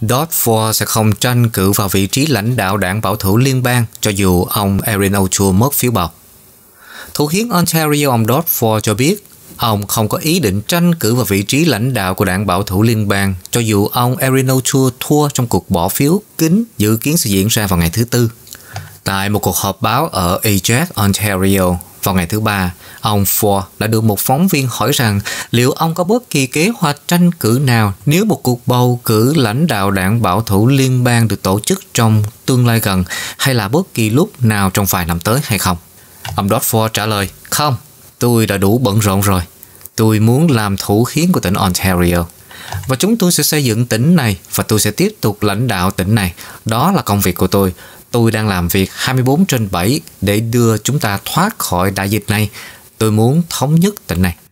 Dodd-Ford sẽ không tranh cử vào vị trí lãnh đạo đảng bảo thủ liên bang cho dù ông Erin O'Toole mất phiếu bầu. Thủ hiến Ontario ông Dodd-Ford cho biết ông không có ý định tranh cử vào vị trí lãnh đạo của đảng bảo thủ liên bang cho dù ông Erin O'Toole thua trong cuộc bỏ phiếu kín dự kiến sẽ diễn ra vào ngày thứ Tư. Tại một cuộc họp báo ở Ajax, Ontario, vào ngày thứ ba, ông Ford đã được một phóng viên hỏi rằng liệu ông có bất kỳ kế hoạch tranh cử nào nếu một cuộc bầu cử lãnh đạo đảng bảo thủ liên bang được tổ chức trong tương lai gần hay là bất kỳ lúc nào trong vài năm tới hay không. Ông Ford trả lời, không, tôi đã đủ bận rộn rồi. Tôi muốn làm thủ khiến của tỉnh Ontario và chúng tôi sẽ xây dựng tỉnh này và tôi sẽ tiếp tục lãnh đạo tỉnh này. Đó là công việc của tôi. Tôi đang làm việc 24 trên 7 để đưa chúng ta thoát khỏi đại dịch này. Tôi muốn thống nhất tỉnh này.